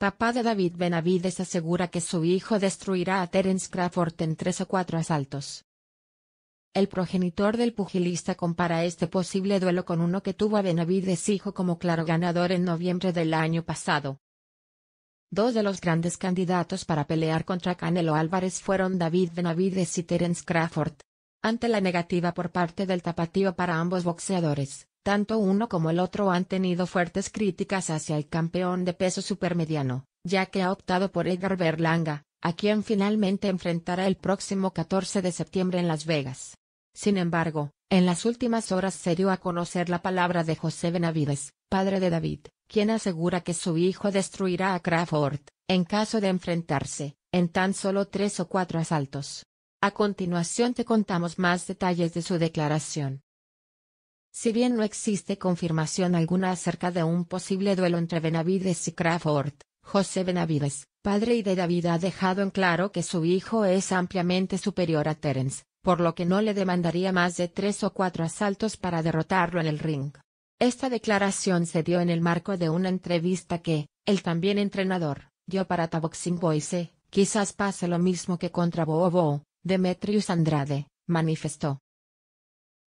Papá de David Benavides asegura que su hijo destruirá a Terence Crawford en tres o cuatro asaltos. El progenitor del pugilista compara este posible duelo con uno que tuvo a Benavides hijo como claro ganador en noviembre del año pasado. Dos de los grandes candidatos para pelear contra Canelo Álvarez fueron David Benavides y Terence Crawford. Ante la negativa por parte del tapatío para ambos boxeadores, tanto uno como el otro han tenido fuertes críticas hacia el campeón de peso supermediano, ya que ha optado por Edgar Berlanga, a quien finalmente enfrentará el próximo 14 de septiembre en Las Vegas. Sin embargo, en las últimas horas se dio a conocer la palabra de José Benavides, padre de David, quien asegura que su hijo destruirá a Crawford, en caso de enfrentarse, en tan solo tres o cuatro asaltos. A continuación te contamos más detalles de su declaración. Si bien no existe confirmación alguna acerca de un posible duelo entre Benavides y Crawford, José Benavides, padre y de David, ha dejado en claro que su hijo es ampliamente superior a Terence, por lo que no le demandaría más de tres o cuatro asaltos para derrotarlo en el ring. Esta declaración se dio en el marco de una entrevista que, el también entrenador, dio para Taboxing Boise, quizás pase lo mismo que contra Bobo, Demetrius Andrade, manifestó.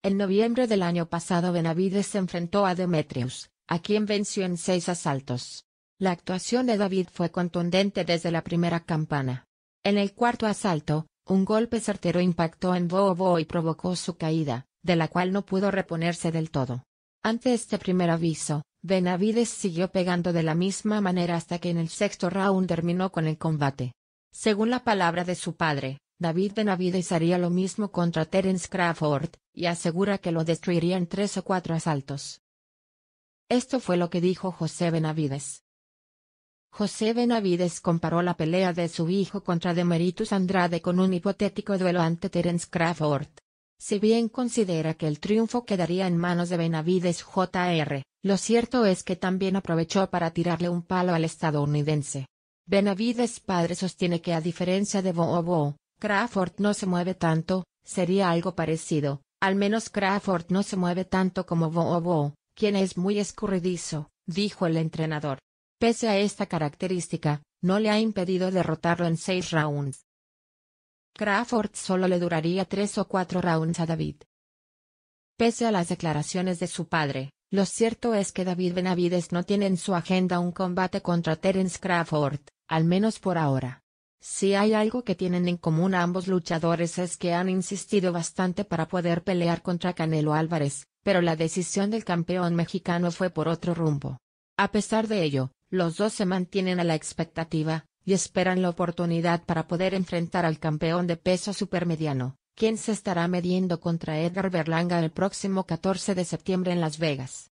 En noviembre del año pasado Benavides se enfrentó a Demetrius, a quien venció en seis asaltos. La actuación de David fue contundente desde la primera campana. En el cuarto asalto, un golpe certero impactó en Bobo y provocó su caída, de la cual no pudo reponerse del todo. Ante este primer aviso, Benavides siguió pegando de la misma manera hasta que en el sexto round terminó con el combate. Según la palabra de su padre, David Benavides haría lo mismo contra Terence Crawford, y asegura que lo destruiría en tres o cuatro asaltos. Esto fue lo que dijo José Benavides. José Benavides comparó la pelea de su hijo contra Demeritus Andrade con un hipotético duelo ante Terence Crawford. Si bien considera que el triunfo quedaría en manos de Benavides Jr., lo cierto es que también aprovechó para tirarle un palo al estadounidense. Benavides padre sostiene que a diferencia de Bo, Crawford no se mueve tanto, sería algo parecido, al menos Crawford no se mueve tanto como Bobo, quien es muy escurridizo, dijo el entrenador. Pese a esta característica, no le ha impedido derrotarlo en seis rounds. Crawford solo le duraría tres o cuatro rounds a David. Pese a las declaraciones de su padre, lo cierto es que David Benavides no tiene en su agenda un combate contra Terence Crawford, al menos por ahora. Si hay algo que tienen en común ambos luchadores es que han insistido bastante para poder pelear contra Canelo Álvarez, pero la decisión del campeón mexicano fue por otro rumbo. A pesar de ello, los dos se mantienen a la expectativa, y esperan la oportunidad para poder enfrentar al campeón de peso supermediano, quien se estará mediendo contra Edgar Berlanga el próximo 14 de septiembre en Las Vegas.